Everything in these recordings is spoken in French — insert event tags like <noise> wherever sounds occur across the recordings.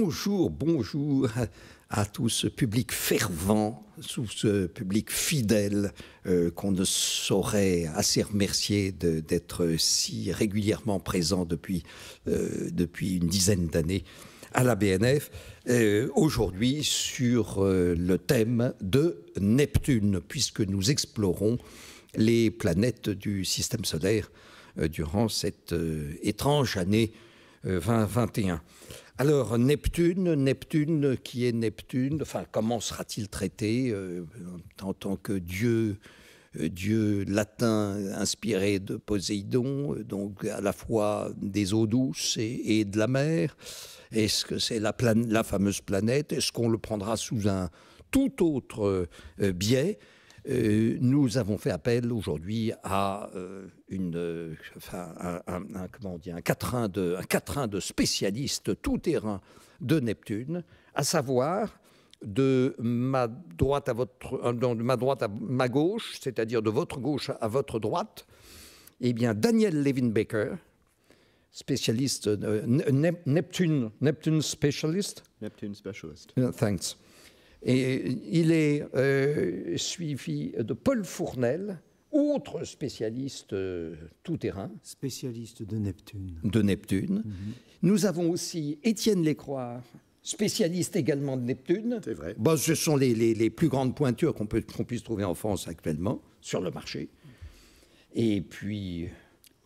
bonjour, bonjour à tout ce public fervent, tout ce public fidèle euh, qu'on ne saurait assez remercier d'être si régulièrement présent depuis, euh, depuis une dizaine d'années à la BNF, euh, aujourd'hui sur le thème de Neptune, puisque nous explorons les planètes du système solaire durant cette étrange année 2021. Alors, Neptune, Neptune, qui est Neptune Enfin, comment sera-t-il traité euh, en tant que dieu euh, dieu latin inspiré de Poséidon, euh, donc à la fois des eaux douces et, de la mer. Est-ce que c'est la, fameuse planète Est-ce qu'on le prendra sous un tout autre biais euh, nous avons fait appel aujourd'hui à une, un, un, quatrain de, spécialistes tout terrain de Neptune, à savoir de ma droite à votre, euh, de ma droite à ma gauche, c'est-à-dire de votre gauche à votre droite, eh bien Daniel Levin-Baker, spécialiste euh, Neptune, Neptune specialist. Neptune specialist. thanks. Et il est euh, suivi de Paul Fournel, autre spécialiste euh, tout-terrain. Spécialiste de Neptune. De Neptune. Mhm. Nous avons aussi Étienne Lécroix, spécialiste également de Neptune. C'est vrai. ce sont les, les, plus grandes pointures qu'on puisse trouver en France actuellement sur le marché. Et puis.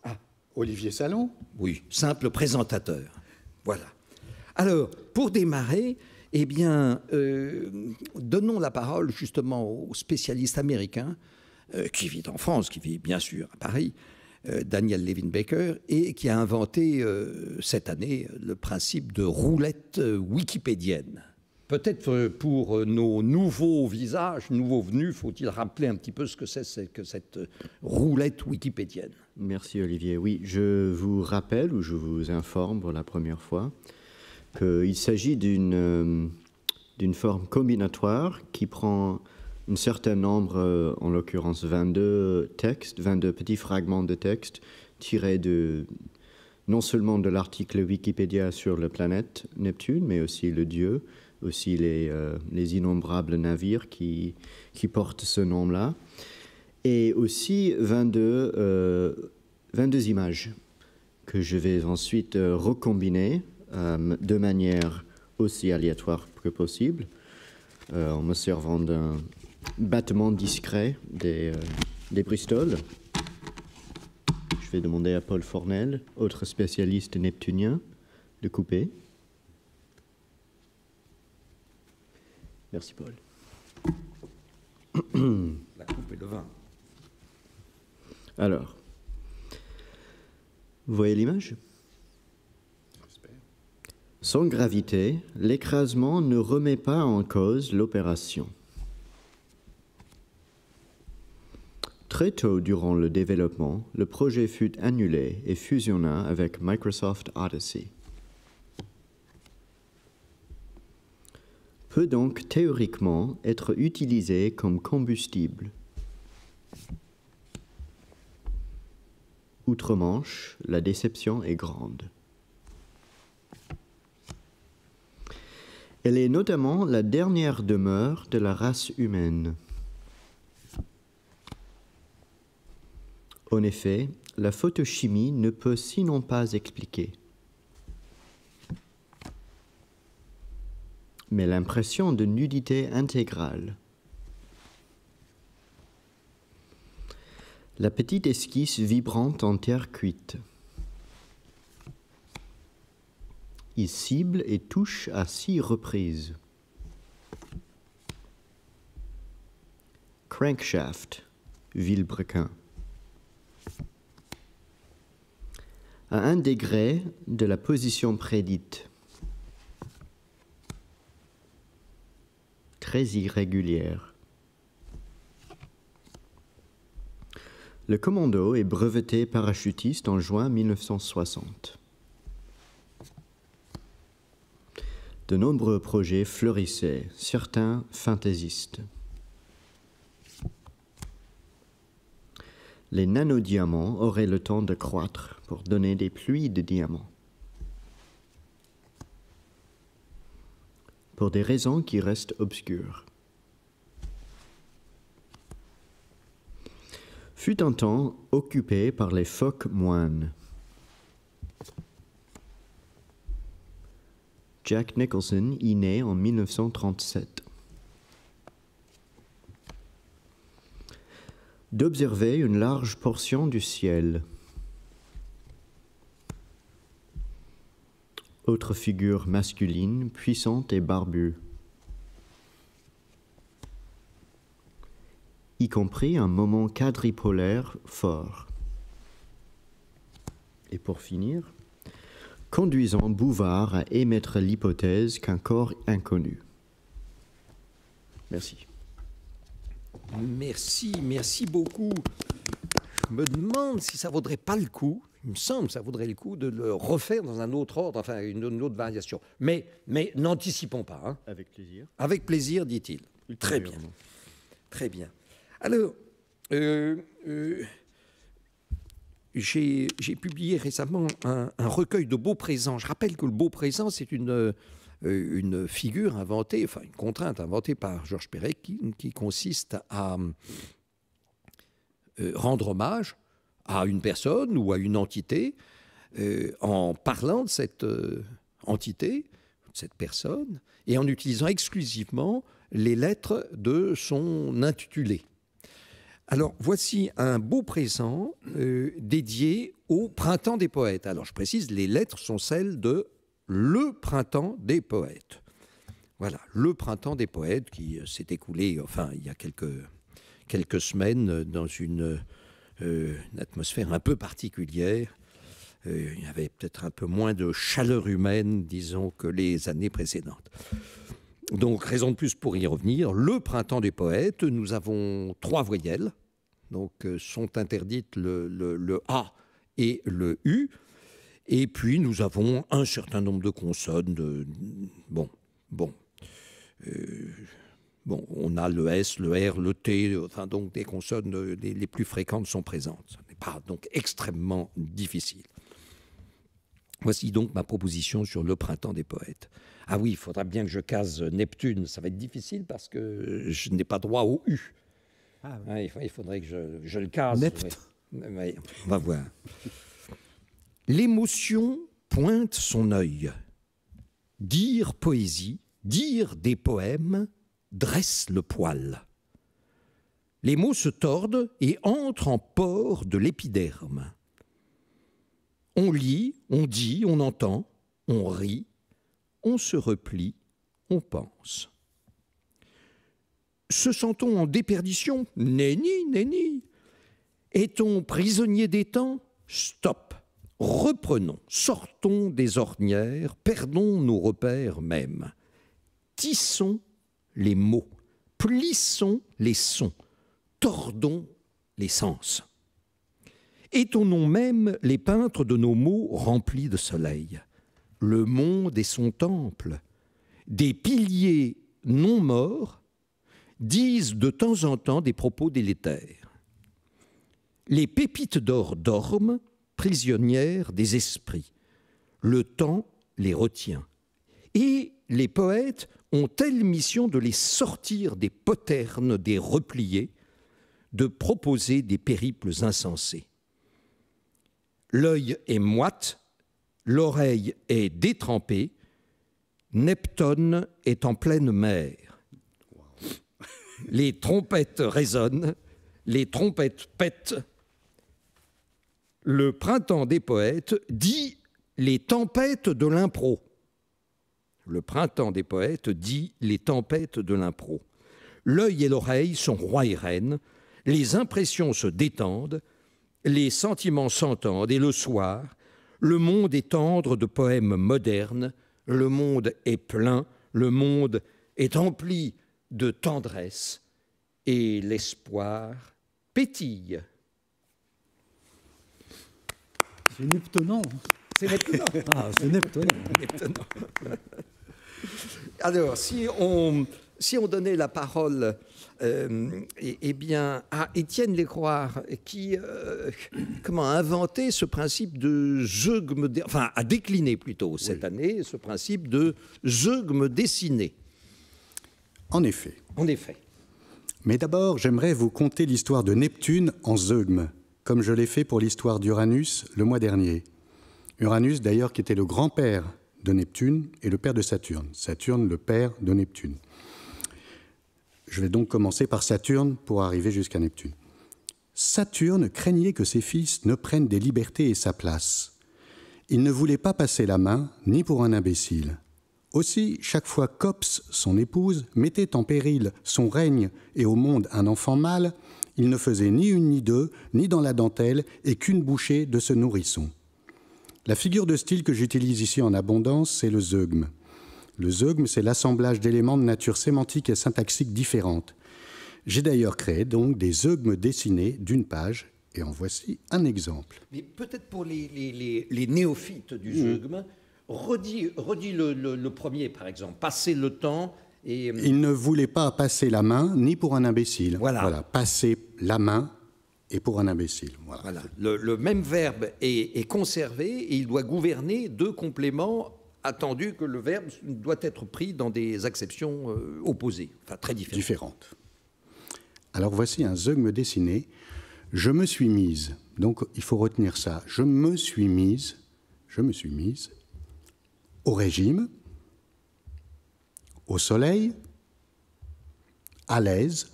Ah, Olivier Salon Oui, simple présentateur. Voilà. Alors, pour démarrer, eh bien, euh, donnons la parole justement au spécialiste américain euh, qui vit en France, qui vit bien sûr à Paris, euh, Daniel Levin Baker, et qui a inventé cette année le principe de roulette wikipédienne. Peut-être pour nos nouveaux visages, nouveaux venus, faut-il rappeler un petit peu ce que c'est que cette roulette wikipédienne. Merci Olivier. Oui, je vous rappelle ou je vous informe pour la première fois il s'agit euh, d'une forme combinatoire qui prend un certain nombre, euh, en l'occurrence 22 textes, 22 petits fragments de textes tirés de, non seulement de l'article Wikipédia sur la planète Neptune, mais aussi le dieu, aussi les, euh, innombrables navires qui, portent ce nom-là, et aussi 22, images que je vais ensuite recombiner euh, de manière aussi aléatoire que possible, euh, en me servant d'un battement discret des, euh, des Je vais demander à Paul Fornel, autre spécialiste neptunien, de couper. Merci Paul. La coupe est le Alors, vous voyez l'image sans gravité, l'écrasement ne remet pas en cause l'opération. Très tôt durant le développement, le projet fut annulé et fusionna avec Microsoft Odyssey. Peut donc théoriquement être utilisé comme combustible. Outre-Manche, la déception est grande. Elle est notamment la dernière demeure de la race humaine. En effet, la photochimie ne peut sinon pas expliquer. Mais l'impression de nudité intégrale. La petite esquisse vibrante en terre cuite. Il cible et touche à six reprises. Crankshaft, Villebrequin. À un degré de la position prédite. Très irrégulière. Le commando est breveté parachutiste en juin 1960. de nombreux projets fleurissaient, certains fantaisistes. Les nanodiamants auraient le temps de croître pour donner des pluies de diamants. Pour des raisons qui restent obscures. Fut un temps occupé par les phoques moines. Jack Nicholson y en 1937. D'observer une large portion du ciel. Autre figure masculine, puissante et barbue. y compris un moment quadripolaire fort. Et pour finir, conduisant Bouvard à émettre l'hypothèse qu'un corps inconnu. Merci. Merci, merci beaucoup. Je me demande si ça vaudrait pas le coup, il me semble ça vaudrait le coup de le refaire dans un autre ordre, enfin une, autre variation. Mais, mais n'anticipons pas. Hein. Avec plaisir. Avec plaisir, dit-il. Très bien. Très bien. Alors, euh, euh, j'ai publié récemment un, recueil de beaux présents. Je rappelle que le beau présent, c'est une, euh, figure inventée, enfin une contrainte inventée par Georges Perret qui, consiste à euh, rendre hommage à une personne ou à une entité euh, en parlant de cette entité, de cette personne, et en utilisant exclusivement les lettres de son intitulé. Alors voici un beau présent euh, dédié au printemps des poètes. Alors je précise, les lettres sont celles de le printemps des poètes. Voilà, le printemps des poètes qui euh, s'est écoulé, enfin, il y a quelques, quelques semaines, euh, dans une, atmosphère un peu particulière. il y avait peut-être un peu moins de chaleur humaine, disons, que les années précédentes. Donc, raison de plus pour y revenir, le printemps des poètes, nous avons trois voyelles, donc euh, sont interdites le, le, le, A et le U, et puis nous avons un certain nombre de consonnes. bon, bon. Euh, bon, on a le S, le R, le T, enfin donc des consonnes les, euh, les plus fréquentes sont présentes. Ce n'est pas donc extrêmement difficile. Voici donc ma proposition sur le printemps des poètes. Ah oui, il faudra bien que je case Neptune. Ça va être difficile parce que je n'ai pas droit au U. Ah, il faudrait que je, le case. on va voir. L'émotion pointe son œil. Dire poésie, dire des poèmes, dresse le poil. Les mots se tordent et entrent en port de l'épiderme. On lit, on dit, on entend, on rit, on se replie, on pense. Se sent-on en déperdition Nenni, nenni. Est-on prisonnier des temps Stop. Reprenons, sortons des ornières, perdons nos repères même. Tissons les mots, plissons les sons, tordons les sens. Étonnons même les peintres de nos mots remplis de soleil. Le monde est son temple. Des piliers non morts disent de temps en temps des propos délétères. Les pépites d'or dorment, prisonnières des esprits. Le temps les retient. Et les poètes ont telle mission de les sortir des poternes des repliés, de proposer des périples insensés l'œil est moite, l'oreille est détrempée, Neptune est en pleine mer. Les trompettes résonnent, les trompettes pètent. Le printemps des poètes dit les tempêtes de l'impro. Le printemps des poètes dit les tempêtes de l'impro. L'œil et l'oreille sont roi et reine. les impressions se détendent, les sentiments s'entendent et le soir, le monde est tendre de poèmes modernes, le monde est plein, le monde est empli de tendresse et l'espoir pétille. C'est hein. C'est Ah, c'est <laughs> Alors, si on, si on donnait la parole euh, eh, eh bien, à Étienne Lécroire, qui euh, comment, a ce principe de zeugme, enfin, a décliné plutôt cette année ce principe de zeugme dessiné. En effet. En effet. Mais d'abord, j'aimerais vous conter l'histoire de Neptune en zeugme, comme je l'ai fait pour l'histoire d'Uranus le mois dernier. Uranus, d'ailleurs, qui était le grand-père de Neptune et le père de Saturne. Saturne, le père de Neptune. Je vais donc commencer par Saturne pour arriver jusqu'à Neptune. Saturne craignait que ses fils ne prennent des libertés et sa place. Il ne voulait pas passer la main, ni pour un imbécile. Aussi, chaque fois Cops, son épouse, mettait en péril son règne et au monde un enfant mâle, il ne faisait ni une ni deux, ni dans la dentelle, et qu'une bouchée de ce nourrisson. La figure de style que j'utilise ici en abondance, c'est le zeugme. Le zeugme, c'est l'assemblage d'éléments de nature sémantique et syntaxique différentes. J'ai d'ailleurs créé donc des zeugmes dessinés d'une page, et en voici un exemple. Mais peut-être pour les, néophytes du mm. zeugme, redis, le, premier par exemple, passer le temps et... Euh, il ne voulait pas passer la main ni pour un imbécile. Voilà. Passer la main et pour un imbécile. Le, même verbe est, conservé et il doit gouverner deux compléments attendu que le verbe doit être pris dans des acceptions euh, opposées, enfin très différentes. Alors voici un zeugme dessiné. Je me suis mise, donc il faut retenir ça, je me suis mise, je me suis mise au régime, au soleil, à l'aise,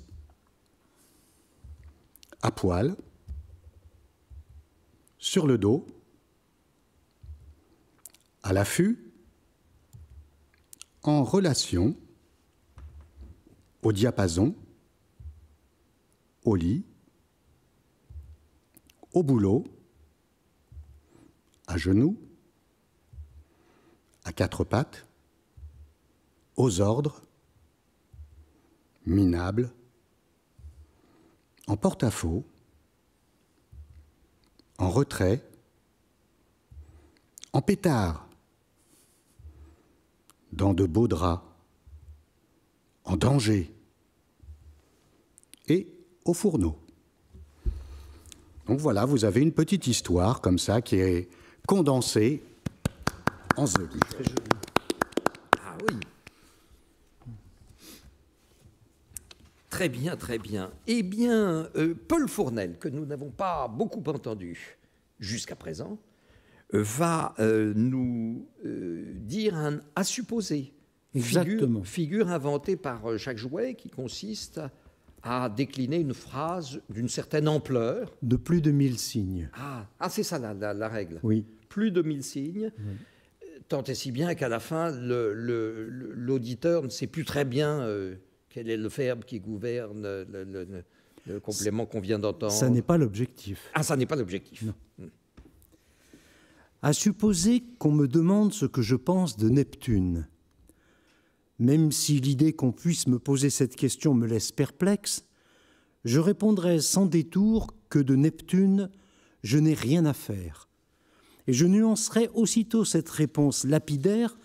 à poil, sur le dos, à l'affût, en relation au diapason, au lit, au boulot, à genoux, à quatre pattes, aux ordres, minable, en porte-à-faux, en retrait, en pétard, dans de beaux draps, en danger, et au fourneau. Donc voilà, vous avez une petite histoire comme ça qui est condensée en zéro. Ah très bien, très bien. Eh bien, euh, Paul Fournel, que nous n'avons pas beaucoup entendu jusqu'à présent, va euh, nous euh, dire un à supposer. une Figure, inventée par euh, Jacques Jouet qui consiste à décliner une phrase d'une certaine ampleur. De plus de 1000 signes. Ah, ah, c'est ça la, règle. Oui. Plus de 1000 signes. Tant et si bien qu'à la fin, l'auditeur ne sait plus très bien quel est le verbe qui gouverne le, complément qu'on vient d'entendre. Ça n'est pas l'objectif. Ah, ça n'est pas l'objectif. Non. Hmm à supposer qu'on me demande ce que je pense de Neptune. Même si l'idée qu'on puisse me poser cette question me laisse perplexe, je répondrai sans détour que de Neptune, je n'ai rien à faire. Et je nuancerai aussitôt cette réponse lapidaire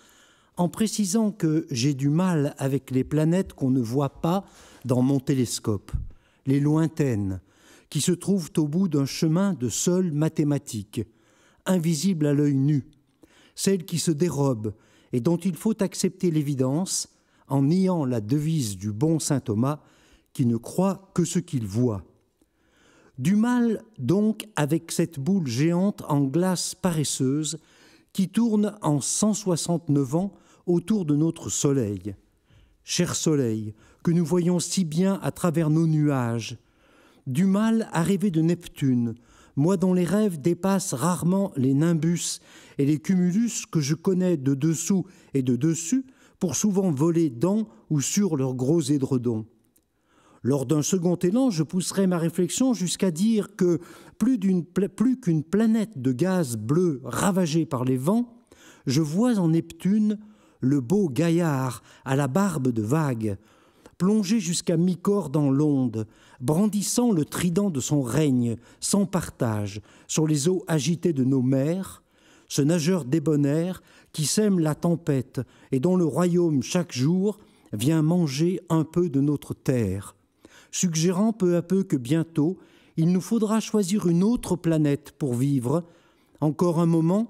en précisant que j'ai du mal avec les planètes qu'on ne voit pas dans mon télescope, les lointaines, qui se trouvent au bout d'un chemin de seules mathématiques invisible à l'œil nu, celle qui se dérobe et dont il faut accepter l'évidence en niant la devise du bon saint Thomas qui ne croit que ce qu'il voit. Du mal donc avec cette boule géante en glace paresseuse qui tourne en 169 ans autour de notre Soleil. Cher Soleil, que nous voyons si bien à travers nos nuages, du mal arrivé de Neptune, moi dont les rêves dépassent rarement les nimbus et les cumulus que je connais de dessous et de dessus, pour souvent voler dans ou sur leurs gros édredons. Lors d'un second élan, je pousserai ma réflexion jusqu'à dire que plus qu'une planète de gaz bleu ravagée par les vents, je vois en Neptune le beau gaillard à la barbe de vague, plongé jusqu'à mi-corps dans l'onde, brandissant le trident de son règne, sans partage, sur les eaux agitées de nos mers, ce nageur débonnaire qui sème la tempête et dont le royaume chaque jour vient manger un peu de notre terre, suggérant peu à peu que bientôt il nous faudra choisir une autre planète pour vivre, encore un moment,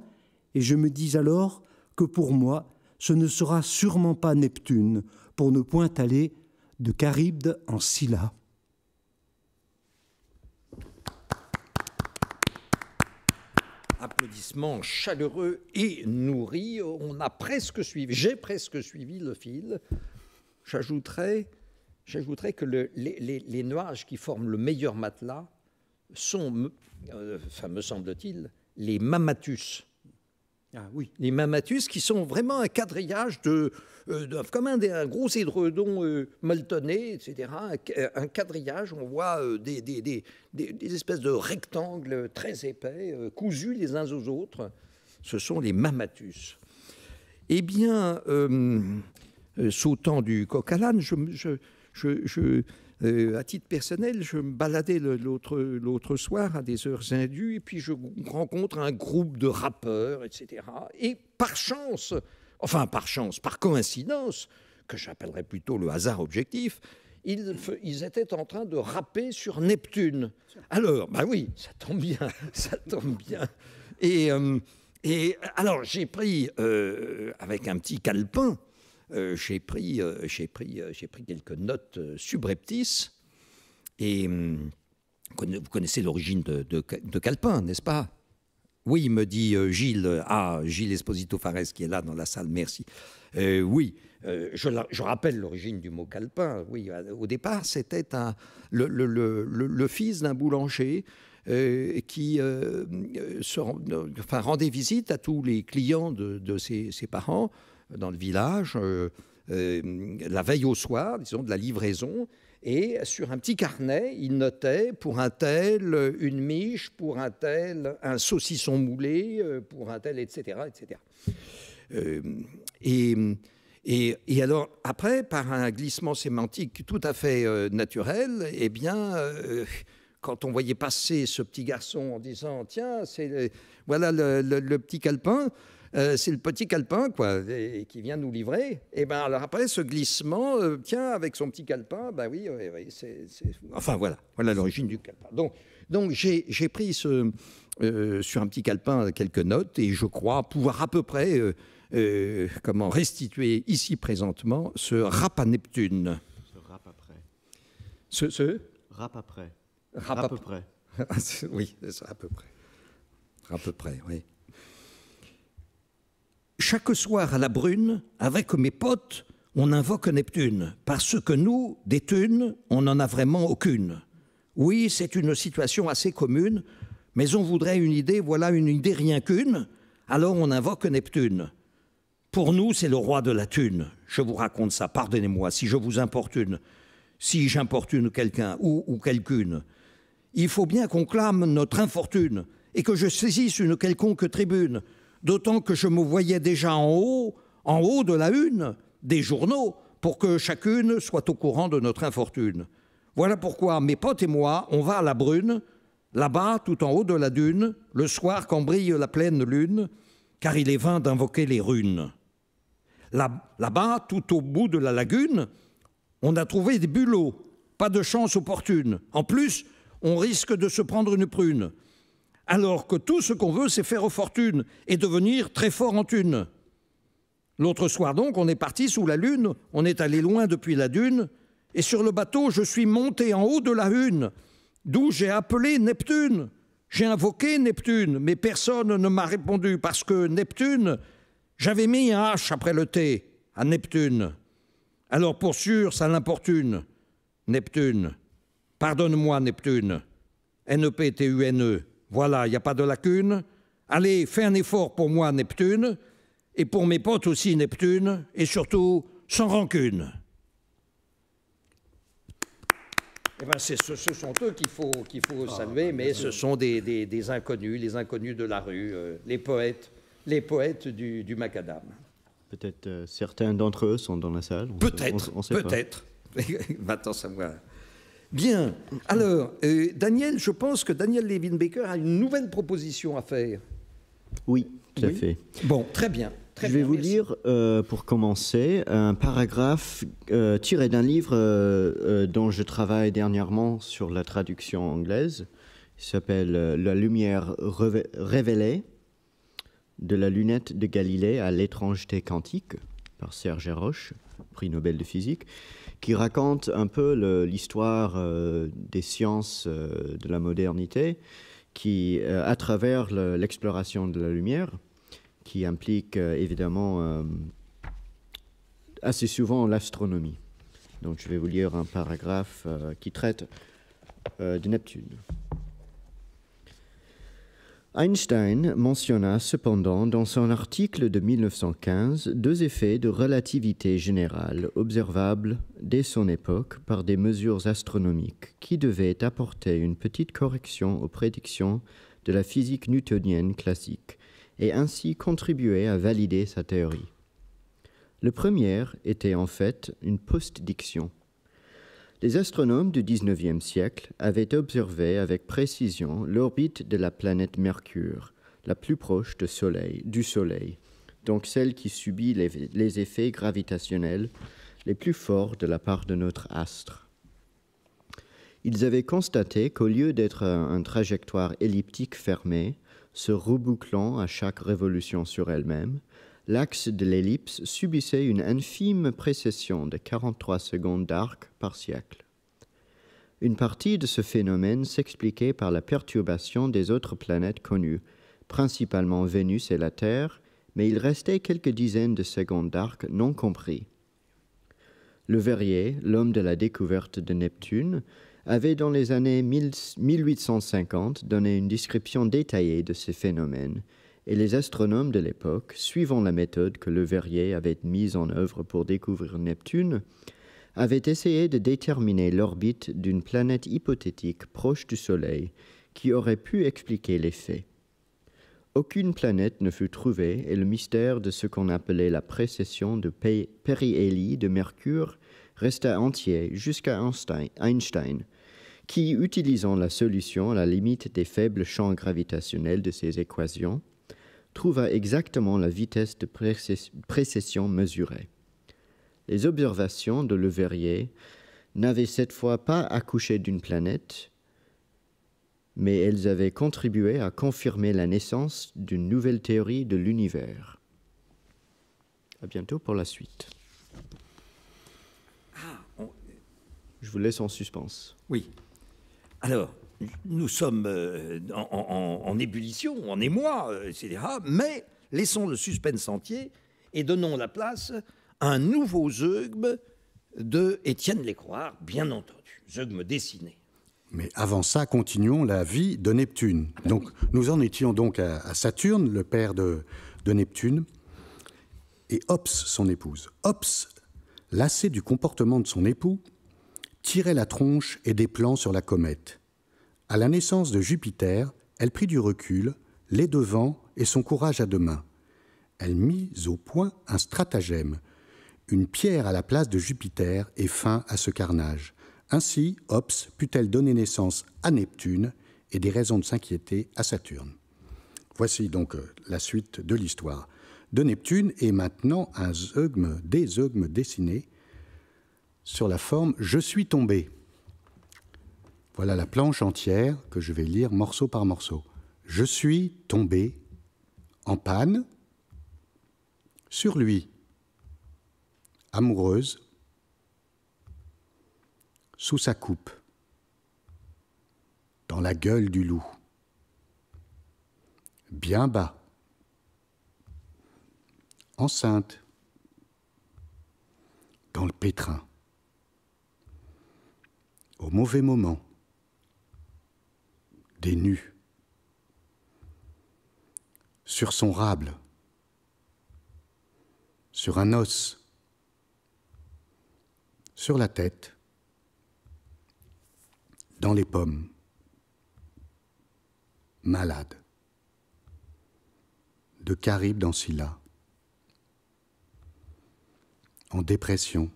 et je me dis alors que pour moi, ce ne sera sûrement pas Neptune, pour ne point aller de Charybde en Scylla. applaudissements chaleureux et nourris. On a presque suivi, j'ai presque suivi le fil. J'ajouterais, que les, nuages qui forment le meilleur matelas sont, euh, me semble-t-il, les mamatus. Ah oui, les mamatus qui sont vraiment un quadrillage de, euh, comme un, gros édredon euh, molletonné, etc. Euh, un, quadrillage, on voit euh, des, des, espèces de rectangles très épais, cousus les uns aux autres. Ce sont les mamatus. Eh bien, sautant du coq à l'âne, je, je euh, à titre personnel, je me baladais l'autre soir à des heures indues et puis je rencontre un groupe de rappeurs, etc. Et par chance, enfin par chance, par coïncidence, que j'appellerais plutôt le hasard objectif, ils, ils, étaient en train de rapper sur Neptune. Alors, bah oui, ça tombe bien, <laughs> ça tombe bien. Et, euh, et alors j'ai pris euh, avec un petit calepin euh, j'ai pris, euh, j'ai pris, euh, j'ai pris quelques notes subreptices. Et hum, vous connaissez l'origine de, Calpin, n'est-ce pas Oui, me dit Gilles. Ah, Gilles Esposito Fares qui est là dans la salle, merci. oui, je, je, rappelle l'origine du mot Calpin. Oui, au départ, c'était le, le, fils d'un boulanger. qui se, rendait visite à tous les clients de, ses, ses, parents dans le village, euh, euh, la veille au soir, disons, de la livraison. Et sur un petit carnet, il notait pour un tel une miche, pour un tel un saucisson moulé, euh, pour un tel, etc. etc. et, et, et, alors, après, par un glissement sémantique tout à fait naturel, eh bien, quand on voyait passer ce petit garçon en disant Tiens, c'est voilà le, le, petit calepin, euh, c'est le petit calepin quoi, qui vient nous livrer. Et ben alors après ce glissement, euh, tiens avec son petit calepin, ben oui, enfin voilà, voilà l'origine du calepin. Donc donc j'ai pris ce, euh, sur un petit calepin quelques notes et je crois pouvoir à peu près comment restituer ici présentement ce rap à Neptune. Ce rap après. Ce, Rap après. Rap, <laughs> à peu près. oui, à peu près. À peu près, oui chaque soir à la brune, avec mes potes, on invoque Neptune, parce que nous, des thunes, on n'en a vraiment aucune. Oui, c'est une situation assez commune, mais on voudrait une idée, voilà une idée rien qu'une, alors on invoque Neptune. Pour nous, c'est le roi de la thune. Je vous raconte ça, pardonnez-moi si je vous importune, si j'importune quelqu'un ou, ou quelqu'une. Il faut bien qu'on clame notre infortune et que je saisisse une quelconque tribune d'autant que je me voyais déjà en haut, en haut de la une des journaux, pour que chacune soit au courant de notre infortune. Voilà pourquoi mes potes et moi, on va à la brune, là-bas, tout en haut de la dune, le soir quand brille la pleine lune, car il est vain d'invoquer les runes. Là-bas, tout au bout de la lagune, on a trouvé des bulots, pas de chance opportune. En plus, on risque de se prendre une prune alors que tout ce qu'on veut, c'est faire fortune et devenir très fort en thune. L'autre soir donc, on est parti sous la lune, on est allé loin depuis la dune, et sur le bateau, je suis monté en haut de la hune, d'où j'ai appelé Neptune. J'ai invoqué Neptune, mais personne ne m'a répondu, parce que Neptune, j'avais mis un H après le T, à Neptune. Alors pour sûr, ça l'importune. Neptune. Pardonne-moi, Neptune. -N e t u n e voilà, il n'y a pas de lacune. Allez, fais un effort pour moi, Neptune, et pour mes potes aussi, Neptune, et surtout, sans rancune. Eh ben, ce, sont eux qu'il faut, ah, saluer, bah, mais bah, ce bah. sont des, inconnus, les inconnus de la rue, euh, les poètes, les poètes du, macadam. Peut-être euh, certains d'entre eux sont dans la salle. Peut-être, peut-être. Maintenant, ça savoir Bien. Alors, euh, Daniel, je pense que Daniel Levin-Baker a une nouvelle proposition à faire. Oui, tout à fait. Bon, très bien. je vais vous lire, euh, pour commencer, un paragraphe euh, tiré d'un livre dont je travaille dernièrement sur la traduction anglaise. Il s'appelle La lumière révélée de la lunette de Galilée à l'étrangeté quantique par Serge Roche, prix Nobel de physique qui raconte un peu l'histoire euh, des sciences euh, de la modernité, qui, euh, à travers l'exploration de la lumière, qui implique évidemment assez souvent l'astronomie. Donc je vais vous lire un paragraphe qui traite de Neptune. Einstein mentionna cependant dans son article de 1915 deux effets de relativité générale observables dès son époque par des mesures astronomiques qui devaient apporter une petite correction aux prédictions de la physique newtonienne classique et ainsi contribuer à valider sa théorie. Le premier était en fait une postdiction les astronomes du 19e siècle avaient observé avec précision l'orbite de la planète Mercure, la plus proche du Soleil, donc celle qui subit les, effets gravitationnels les plus forts de la part de notre astre. Ils avaient constaté qu'au lieu d'être un, trajectoire elliptique fermée, se rebouclant à chaque révolution sur elle-même, l'axe de l'ellipse subissait une infime précession de 43 secondes d'arc par siècle. Une partie de ce phénomène s'expliquait par la perturbation des autres planètes connues, principalement Vénus et la Terre, mais il restait quelques dizaines de secondes d'arc non compris. Le Verrier, l'homme de la découverte de Neptune, avait dans les années 1850 donné une description détaillée de ces phénomènes, et les astronomes de l'époque, suivant la méthode que Le Verrier avait mise en œuvre pour découvrir Neptune, avaient essayé de déterminer l'orbite d'une planète hypothétique proche du Soleil qui aurait pu expliquer les faits. Aucune planète ne fut trouvée et le mystère de ce qu'on appelait la précession de périhélie de Mercure resta entier jusqu'à Einstein, qui, utilisant la solution à la limite des faibles champs gravitationnels de ses équations, trouva exactement la vitesse de précession mesurée. Les observations de Le Verrier n'avaient cette fois pas accouché d'une planète, mais elles avaient contribué à confirmer la naissance d'une nouvelle théorie de l'univers. À bientôt pour la suite. Ah, Je vous laisse en suspense. Oui. Alors, nous sommes euh, en, en, ébullition, en émoi, euh, etc. Mais laissons le suspense entier et donnons la place à un nouveau zeugme de Étienne Croire, bien entendu, zeugme dessiné. Mais avant ça, continuons la vie de Neptune. donc, nous en étions donc à, Saturne, le père de, de Neptune, et Ops, son épouse. Ops, lassé du comportement de son époux, tirait la tronche et des plans sur la comète. À la naissance de Jupiter, elle prit du recul, les devants et son courage à deux mains. Elle mit au point un stratagème, une pierre à la place de Jupiter et fin à ce carnage. Ainsi, Ops put-elle donner naissance à Neptune et des raisons de s'inquiéter à Saturne. Voici donc euh, la suite de l'histoire de Neptune est maintenant un zeugme, des zeugmes dessinés sur la forme Je suis tombé. Voilà la planche entière que je vais lire morceau par morceau. Je suis tombée en panne sur lui, amoureuse, sous sa coupe, dans la gueule du loup, bien bas, enceinte, dans le pétrin, au mauvais moment, des nus, sur son rable, sur un os, sur la tête, dans les pommes, malade, de Caribe dans Scylla, en dépression,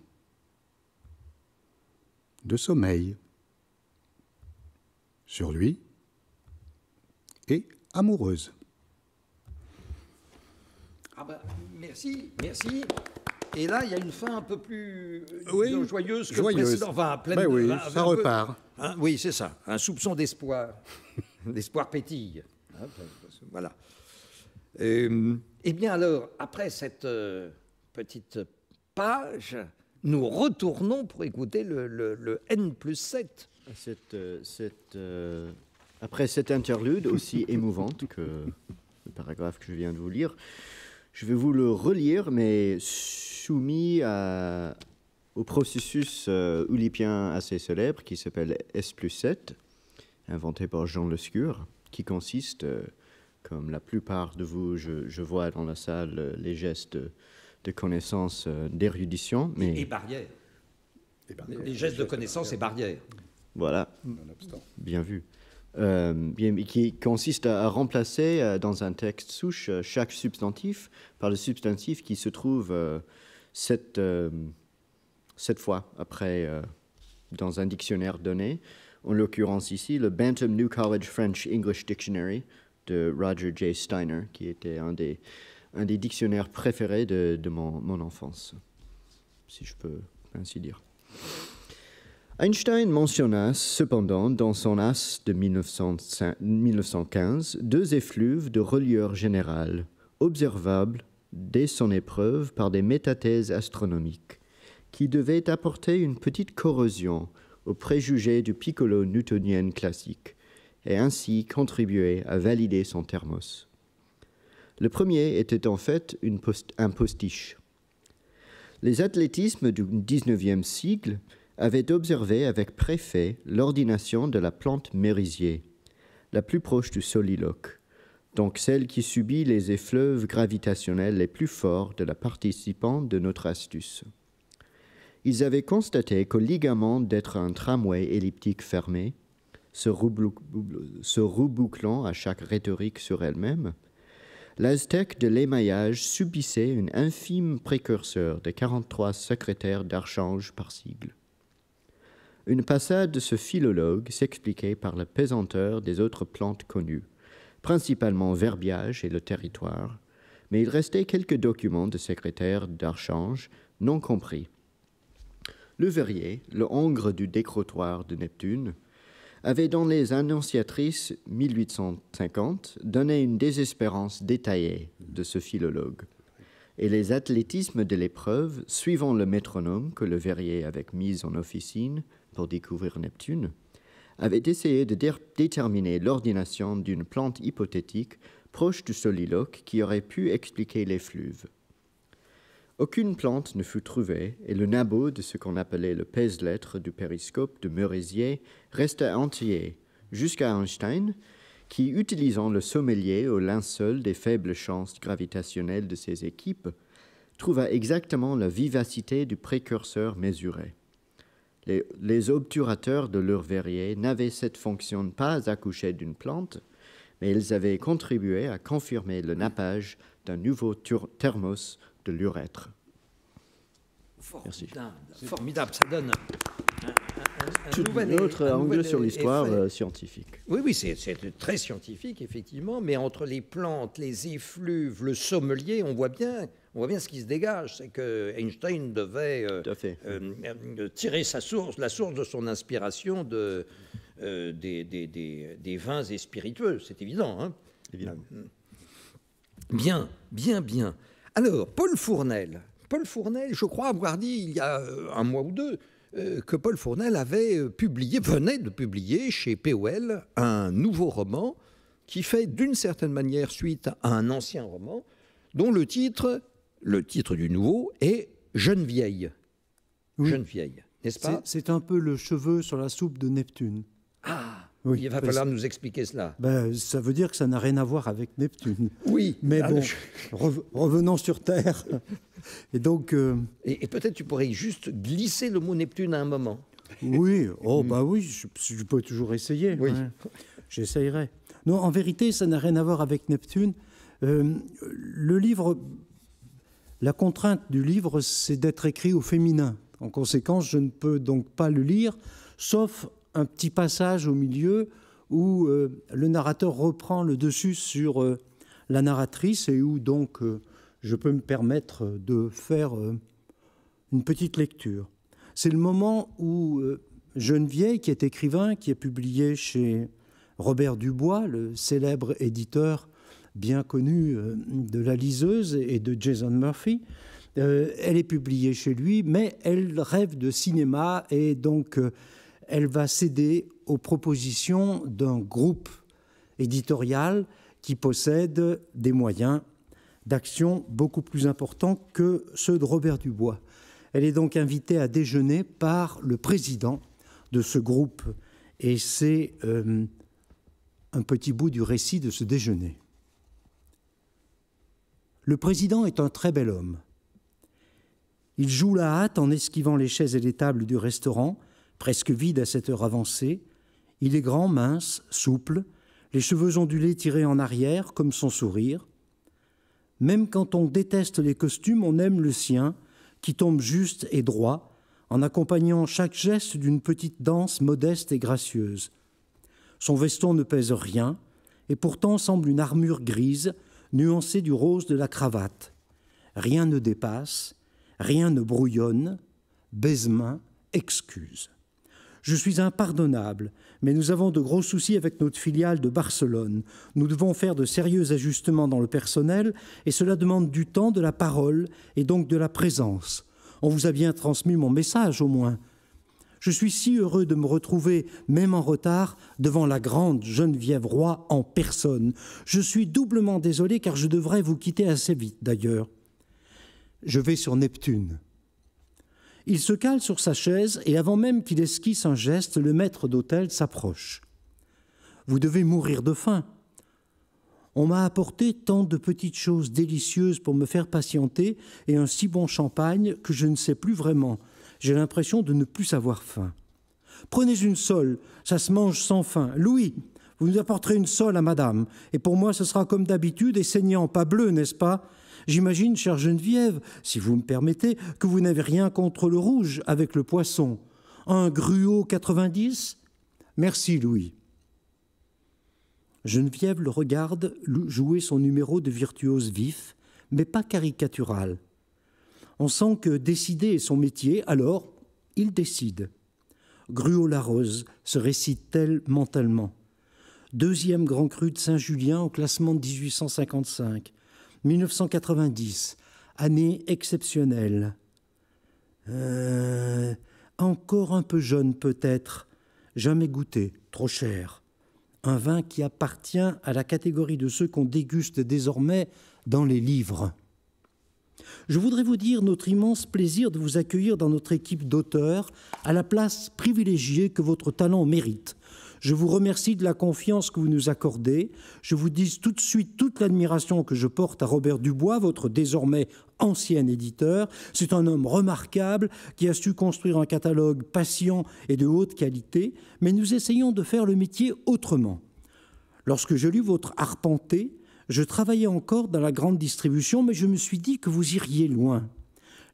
de sommeil, sur lui, et amoureuse. Ah bah, merci, merci. Et là, il y a une fin un peu plus euh, joyeuse que joyeuse. Bah oui, ça repart. Hein, oui, c'est ça. Un soupçon d'espoir. L'espoir <laughs> pétille. Hein, voilà. Euh, eh bien alors, après cette euh, petite page, nous retournons pour écouter le, N plus 7. Cette, après cette interlude aussi <laughs> émouvante que le paragraphe que je viens de vous lire, je vais vous le relire, mais soumis au processus euh, assez célèbre qui s'appelle S plus 7, inventé par Jean Lescure, qui consiste, euh, comme la plupart de vous, je, vois dans la salle euh, les gestes de, connaissance, euh, d'érudition. Mais... Et, barrières. Les, gestes de connaissance et barrières. Voilà. Bien vu. Euh, qui consiste à remplacer euh, dans un texte souche euh, chaque substantif par le substantif qui se trouve cette, cette, fois après dans un dictionnaire donné. En l'occurrence ici, le Bantam New College French English Dictionary de Roger J. Steiner, qui était un des, un des dictionnaires préférés de, de mon, mon, enfance, si je peux ainsi dire. Einstein mentionna cependant dans son AS de 1915 deux effluves de relieur général observables dès son épreuve par des métathèses astronomiques, qui devaient apporter une petite corrosion aux préjugés du piccolo newtonien classique, et ainsi contribuer à valider son thermos. Le premier était en fait un postiche. Les athlétismes du 19e siècle avaient observé avec préfet l'ordination de la plante mérisier, la plus proche du soliloque, donc celle qui subit les effleuves gravitationnels les plus forts de la participante de notre astuce. Ils avaient constaté qu'au ligament d'être un tramway elliptique fermé, se, rebouclant à chaque rhétorique sur elle-même, l'aztec de l'émaillage subissait une infime précurseur de 43 secrétaires d'archange par sigle. Une passade de ce philologue s'expliquait par la pesanteur des autres plantes connues, principalement Verbiage et le territoire, mais il restait quelques documents de secrétaire d'Archange non compris. Le verrier, le hongre du décrotoir de Neptune, avait dans les Annonciatrices 1850 donné une désespérance détaillée de ce philologue. Et les athlétismes de l'épreuve, suivant le métronome que le verrier avait mis en officine, pour découvrir Neptune, avait essayé de déterminer l'ordination d'une plante hypothétique proche du soliloque qui aurait pu expliquer l'effluve. Aucune plante ne fut trouvée et le nabo de ce qu'on appelait le pèse-lettre du périscope de Merisier resta entier jusqu'à Einstein qui, utilisant le sommelier au linceul des faibles chances gravitationnelles de ses équipes, trouva exactement la vivacité du précurseur mesuré. Les, obturateurs de leur verrier n'avaient cette fonction pas accoucher d'une plante, mais ils avaient contribué à confirmer le nappage d'un nouveau thermos de l'urètre. Merci. Formidable, ça donne un, autre angle sur l'histoire euh, scientifique. Oui, oui, c'est très scientifique, effectivement, mais entre les plantes, les effluves, le sommelier, on voit bien on voit bien ce qui se dégage, c'est que Einstein devait euh, euh, euh, tirer sa source, la source de son inspiration des, vins et spiritueux, c'est évident. Hein. Bien, bien, bien. Alors, Paul Fournel. Paul Fournel, je crois avoir dit il y a un mois ou deux que Paul Fournel avait publié, venait de publier chez POL un nouveau roman qui fait d'une certaine manière suite à un ancien roman dont le titre le titre du nouveau est Jeune vieille. Jeune vieille, n'est-ce pas C'est un peu le cheveu sur la soupe de Neptune. Ah il va falloir nous expliquer cela. Ben, ça veut dire que ça n'a rien à voir avec Neptune. Oui. Mais ah, bon, revenons sur Terre. Et donc. Euh, et, peut-être tu pourrais juste glisser le mot Neptune à un moment. Oui. Oh bah oui, je, peux toujours essayer. Oui. Hein. J'essayerai. Non, en vérité, ça n'a rien à voir avec Neptune. Euh, le livre la contrainte du livre, c'est d'être écrit au féminin. En conséquence, je ne peux donc pas le lire, sauf un petit passage au milieu où euh, le narrateur reprend le dessus sur euh, la narratrice et où donc euh, je peux me permettre de faire une petite lecture. C'est le moment où Geneviève, qui est écrivain, qui est publié chez Robert Dubois, le célèbre éditeur bien connue euh, de la liseuse et de Jason Murphy. Euh, elle est publiée chez lui, mais elle rêve de cinéma et donc euh, elle va céder aux propositions d'un groupe éditorial qui possède des moyens d'action beaucoup plus importants que ceux de Robert Dubois. Elle est donc invitée à déjeuner par le président de ce groupe et c'est un petit bout du récit de ce déjeuner. Le président est un très bel homme. Il joue la hâte en esquivant les chaises et les tables du restaurant, presque vide à cette heure avancée. Il est grand, mince, souple, les cheveux ondulés tirés en arrière, comme son sourire. Même quand on déteste les costumes, on aime le sien, qui tombe juste et droit, en accompagnant chaque geste d'une petite danse modeste et gracieuse. Son veston ne pèse rien, et pourtant semble une armure grise Nuancé du rose de la cravate. Rien ne dépasse, rien ne brouillonne, main, excuse. Je suis impardonnable, mais nous avons de gros soucis avec notre filiale de Barcelone. Nous devons faire de sérieux ajustements dans le personnel et cela demande du temps, de la parole et donc de la présence. On vous a bien transmis mon message au moins. Je suis si heureux de me retrouver, même en retard, devant la grande Geneviève Roy en personne. Je suis doublement désolé car je devrais vous quitter assez vite d'ailleurs. Je vais sur Neptune. Il se cale sur sa chaise et avant même qu'il esquisse un geste, le maître d'hôtel s'approche. Vous devez mourir de faim. On m'a apporté tant de petites choses délicieuses pour me faire patienter et un si bon champagne que je ne sais plus vraiment j'ai l'impression de ne plus avoir faim. Prenez une sole, ça se mange sans faim. Louis, vous nous apporterez une sole à madame, et pour moi ce sera comme d'habitude et saignant, pas bleu, n'est-ce pas J'imagine, chère Geneviève, si vous me permettez, que vous n'avez rien contre le rouge avec le poisson. Un gruau 90 Merci, Louis. Geneviève le regarde jouer son numéro de virtuose vif, mais pas caricatural. On sent que décider est son métier, alors il décide. Gruau-Larose se récite-t-elle mentalement Deuxième Grand Cru de Saint-Julien au classement de 1855. 1990, année exceptionnelle. Euh, encore un peu jeune peut-être, jamais goûté, trop cher. Un vin qui appartient à la catégorie de ceux qu'on déguste désormais dans les livres. Je voudrais vous dire notre immense plaisir de vous accueillir dans notre équipe d'auteurs, à la place privilégiée que votre talent mérite. Je vous remercie de la confiance que vous nous accordez. Je vous dis tout de suite toute l'admiration que je porte à Robert Dubois, votre désormais ancien éditeur. C'est un homme remarquable qui a su construire un catalogue patient et de haute qualité, mais nous essayons de faire le métier autrement. Lorsque j'ai lu votre Arpenté, je travaillais encore dans la grande distribution, mais je me suis dit que vous iriez loin.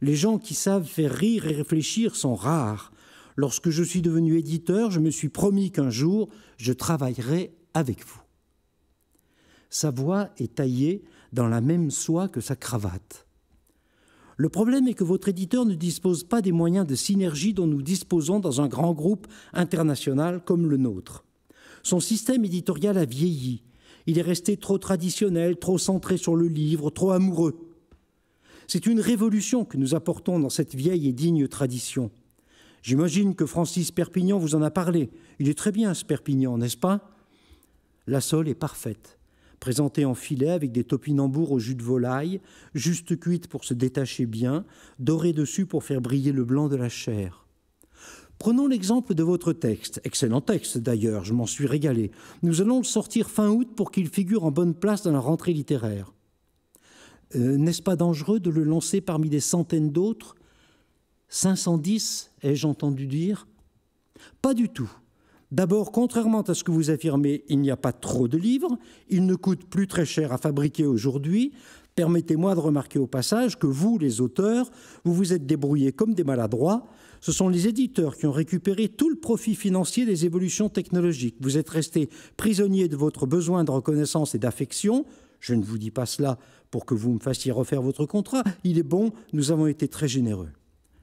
Les gens qui savent faire rire et réfléchir sont rares. Lorsque je suis devenu éditeur, je me suis promis qu'un jour, je travaillerai avec vous. Sa voix est taillée dans la même soie que sa cravate. Le problème est que votre éditeur ne dispose pas des moyens de synergie dont nous disposons dans un grand groupe international comme le nôtre. Son système éditorial a vieilli. Il est resté trop traditionnel, trop centré sur le livre, trop amoureux. C'est une révolution que nous apportons dans cette vieille et digne tradition. J'imagine que Francis Perpignan vous en a parlé. Il est très bien, ce Perpignan, n'est-ce pas La sole est parfaite, présentée en filet avec des topinambours au jus de volaille, juste cuite pour se détacher bien, dorée dessus pour faire briller le blanc de la chair. Prenons l'exemple de votre texte, excellent texte d'ailleurs, je m'en suis régalé. Nous allons le sortir fin août pour qu'il figure en bonne place dans la rentrée littéraire. Euh, n'est-ce pas dangereux de le lancer parmi des centaines d'autres 510, ai-je entendu dire Pas du tout. D'abord, contrairement à ce que vous affirmez, il n'y a pas trop de livres, ils ne coûtent plus très cher à fabriquer aujourd'hui, Permettez-moi de remarquer au passage que vous, les auteurs, vous vous êtes débrouillés comme des maladroits. Ce sont les éditeurs qui ont récupéré tout le profit financier des évolutions technologiques. Vous êtes restés prisonniers de votre besoin de reconnaissance et d'affection. Je ne vous dis pas cela pour que vous me fassiez refaire votre contrat. Il est bon, nous avons été très généreux.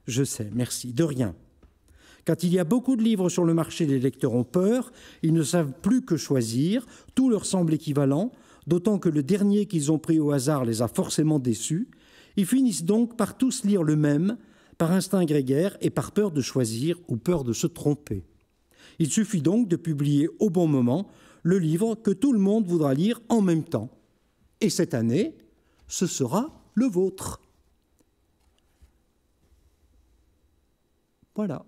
Je sais, merci. De rien. Quand il y a beaucoup de livres sur le marché, les lecteurs ont peur, ils ne savent plus que choisir, tout leur semble équivalent, d'autant que le dernier qu'ils ont pris au hasard les a forcément déçus, ils finissent donc par tous lire le même, par instinct grégaire et par peur de choisir ou peur de se tromper. Il suffit donc de publier au bon moment le livre que tout le monde voudra lire en même temps. Et cette année, ce sera le vôtre. Voilà.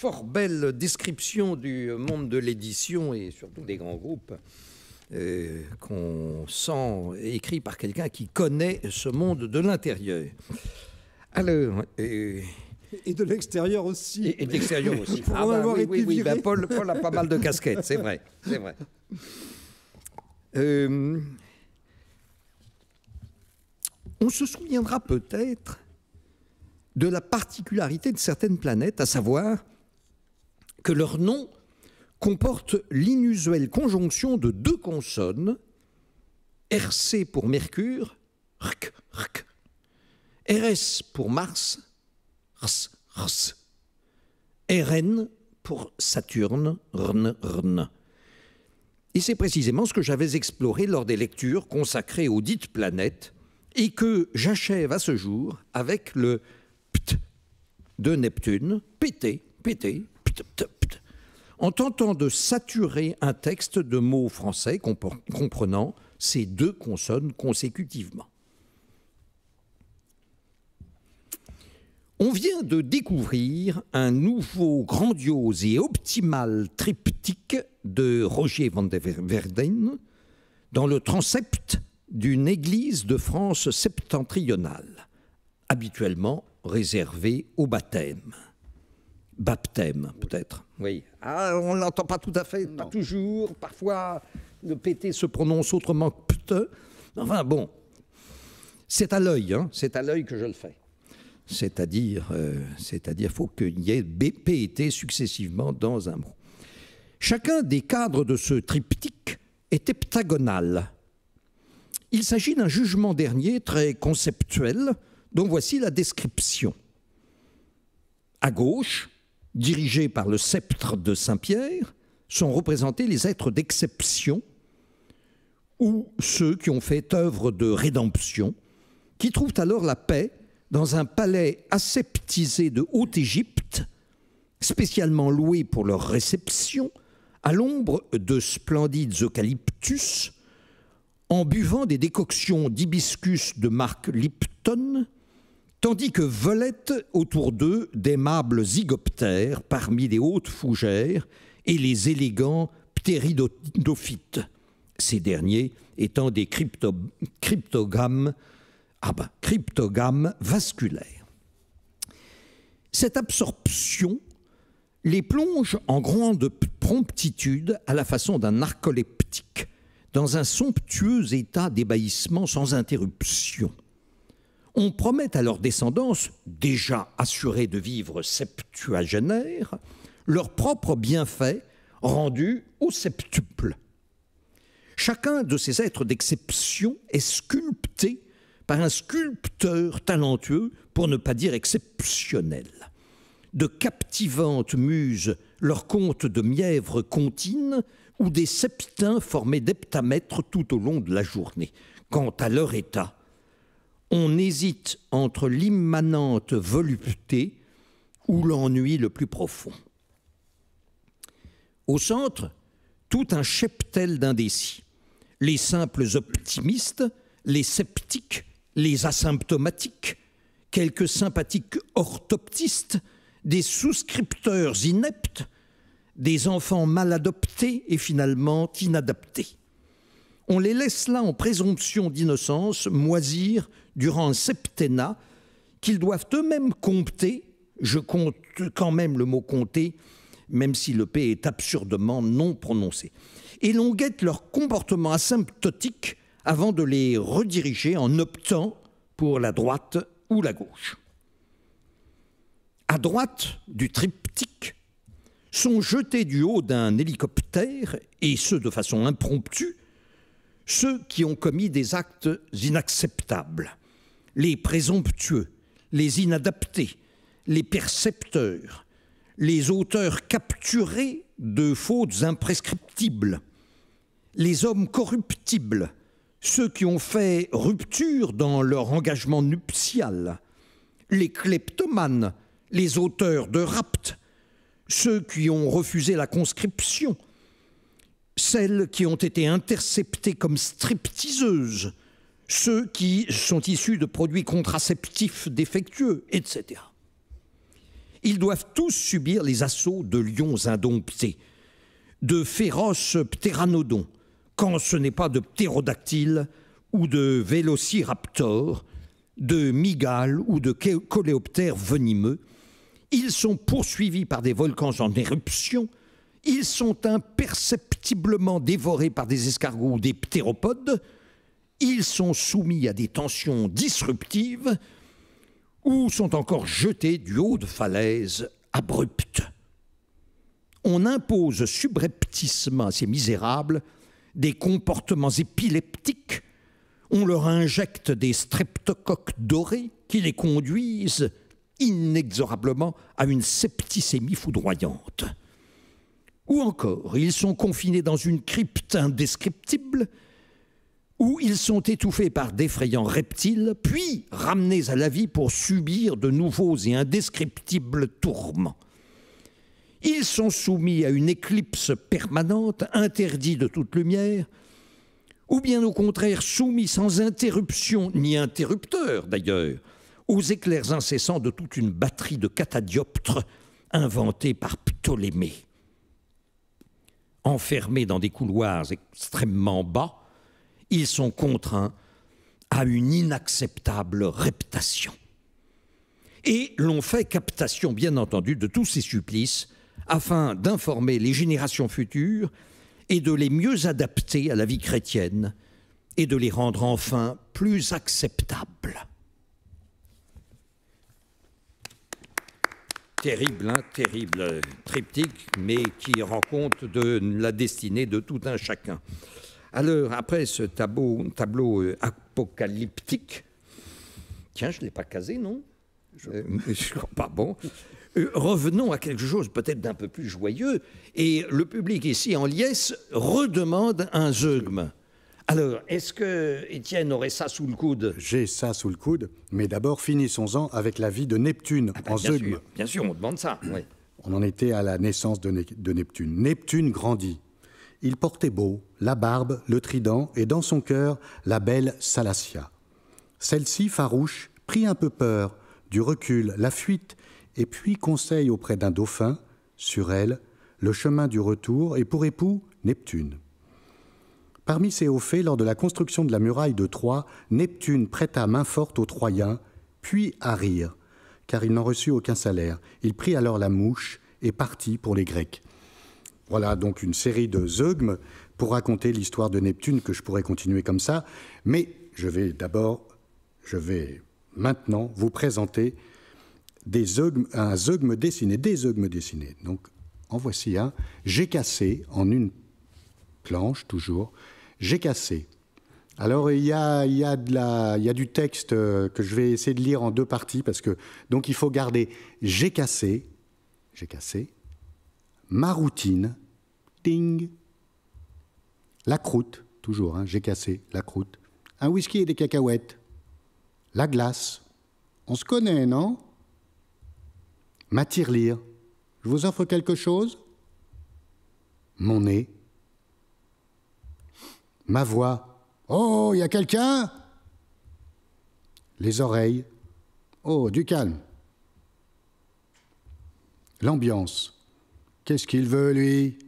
fort belle description du monde de l'édition et surtout des grands groupes euh, qu'on sent écrit par quelqu'un qui connaît ce monde de l'intérieur. Alors. Euh, et de l'extérieur aussi. Et, de l'extérieur <laughs> aussi. ah bah avoir oui, bah, Paul, a pas mal de casquettes, c'est vrai. C'est vrai. Euh, on se souviendra peut-être de la particularité de certaines planètes, à savoir que leur nom comporte l'inusuelle conjonction de deux consonnes, RC pour Mercure, RC, RC, RS pour Mars, RS, RS, RN pour Saturne, RN, RN. Et c'est précisément ce que j'avais exploré lors des lectures consacrées aux dites planètes et que j'achève à ce jour avec le pt e de Neptune, Pt, Pt, en tentant de saturer un texte de mots français comprenant ces deux consonnes consécutivement. On vient de découvrir un nouveau grandiose et optimal triptyque de Roger van der Verden dans le transept d'une église de France septentrionale, habituellement réservée au baptême baptême, peut-être. Oui. Ah, on ne l'entend pas tout à fait, pas toujours. Parfois, le PT se prononce autrement que pte. Enfin, bon, c'est à l'œil, hein. c'est à l'œil que je le fais. C'est-à-dire, euh, c'est-à-dire, faut qu'il y ait BP successivement dans un mot. Chacun des cadres de ce triptyque est heptagonal. Il s'agit d'un jugement dernier très conceptuel, dont voici la description. À gauche, dirigés par le sceptre de Saint-Pierre, sont représentés les êtres d'exception ou ceux qui ont fait œuvre de rédemption, qui trouvent alors la paix dans un palais aseptisé de Haute-Égypte, spécialement loué pour leur réception, à l'ombre de splendides eucalyptus, en buvant des décoctions d'hibiscus de marque Lipton, tandis que volaient autour d'eux d'aimables zygoptères parmi les hautes fougères et les élégants ptéridophytes, ces derniers étant des cryptogames ah ben, vasculaires. Cette absorption les plonge en grande promptitude à la façon d'un narcoleptique dans un somptueux état d'ébahissement sans interruption on promet à leur descendance, déjà assurée de vivre septuagénaire, leur propre bienfaits rendus au septuple. Chacun de ces êtres d'exception est sculpté par un sculpteur talentueux, pour ne pas dire exceptionnel. De captivantes muses leurs contes de mièvres contines ou des septins formés d'heptamètres tout au long de la journée. Quant à leur état, on hésite entre l'immanente volupté ou l'ennui le plus profond. Au centre, tout un cheptel d'indécis. Les simples optimistes, les sceptiques, les asymptomatiques, quelques sympathiques orthoptistes, des souscripteurs ineptes, des enfants mal adoptés et finalement inadaptés. On les laisse là en présomption d'innocence, moisir, durant un septennat qu'ils doivent eux-mêmes compter. Je compte quand même le mot compter, même si le P est absurdement non prononcé. Et l'on guette leur comportement asymptotique avant de les rediriger en optant pour la droite ou la gauche. À droite du triptyque sont jetés du haut d'un hélicoptère, et ce de façon impromptue, ceux qui ont commis des actes inacceptables les présomptueux, les inadaptés, les percepteurs, les auteurs capturés de fautes imprescriptibles, les hommes corruptibles, ceux qui ont fait rupture dans leur engagement nuptial, les kleptomanes, les auteurs de rapt, ceux qui ont refusé la conscription, celles qui ont été interceptées comme stripteaseuses, ceux qui sont issus de produits contraceptifs défectueux, etc. Ils doivent tous subir les assauts de lions indomptés, de féroces ptéranodons, quand ce n'est pas de ptérodactyles ou de vélociraptors, de mygales ou de coléoptères venimeux. Ils sont poursuivis par des volcans en éruption, ils sont imperceptiblement dévorés par des escargots ou des ptéropodes, ils sont soumis à des tensions disruptives ou sont encore jetés du haut de falaises abruptes. On impose subrepticement à ces misérables des comportements épileptiques, on leur injecte des streptocoques dorés qui les conduisent inexorablement à une septicémie foudroyante. Ou encore, ils sont confinés dans une crypte indescriptible, où ils sont étouffés par d'effrayants reptiles, puis ramenés à la vie pour subir de nouveaux et indescriptibles tourments. Ils sont soumis à une éclipse permanente, interdits de toute lumière, ou bien au contraire soumis sans interruption, ni interrupteur d'ailleurs, aux éclairs incessants de toute une batterie de catadioptres inventés par Ptolémée. Enfermés dans des couloirs extrêmement bas, ils sont contraints à une inacceptable reptation. Et l'on fait captation, bien entendu, de tous ces supplices afin d'informer les générations futures et de les mieux adapter à la vie chrétienne et de les rendre enfin plus acceptables. Terrible, hein, terrible euh, triptyque, mais qui rend compte de la destinée de tout un chacun. Alors, après ce tableau, euh, apocalyptique, tiens, je ne l'ai pas casé, non je... suis euh, <laughs> pas bon. Euh, revenons à quelque chose peut-être d'un peu plus joyeux. Et le public ici en liesse redemande un zeugme. Alors, est-ce que Étienne aurait ça sous le coude J'ai ça sous le coude, mais d'abord finissons-en avec la vie de Neptune ah bah, en bien sûr, on demande ça. On en était à la naissance de Neptune. Neptune grandit. Il portait beau, la barbe, le trident, et dans son cœur, la belle Salacia. Celle-ci, farouche, prit un peu peur, du recul, la fuite, et puis conseille auprès d'un dauphin, sur elle, le chemin du retour, et pour époux, Neptune. Parmi ces hauts faits, lors de la construction de la muraille de Troie, Neptune prêta main forte aux Troyens, puis à rire, car il n'en reçut aucun salaire. Il prit alors la mouche et partit pour les Grecs. Voilà donc une série de zeugmes pour raconter l'histoire de Neptune que je pourrais continuer comme ça, mais je vais d'abord, je vais maintenant vous présenter des zeugmes, un zeugme dessiné, des zeugmes dessinés. Donc en voici un. J'ai cassé en une planche toujours. J'ai cassé. Alors il y a, il y a il y a du texte euh, que je vais essayer de lire en deux parties parce que donc il faut garder j'ai cassé, j'ai cassé, ma routine, ding, la croûte, toujours, hein, j'ai cassé la croûte, un whisky et des cacahuètes, la glace, on se connaît, non Ma tirelire, je vous offre quelque chose Mon nez, ma voix, oh, il y a quelqu'un Les oreilles, oh, du calme, l'ambiance, Qu'est-ce qu'il veut, lui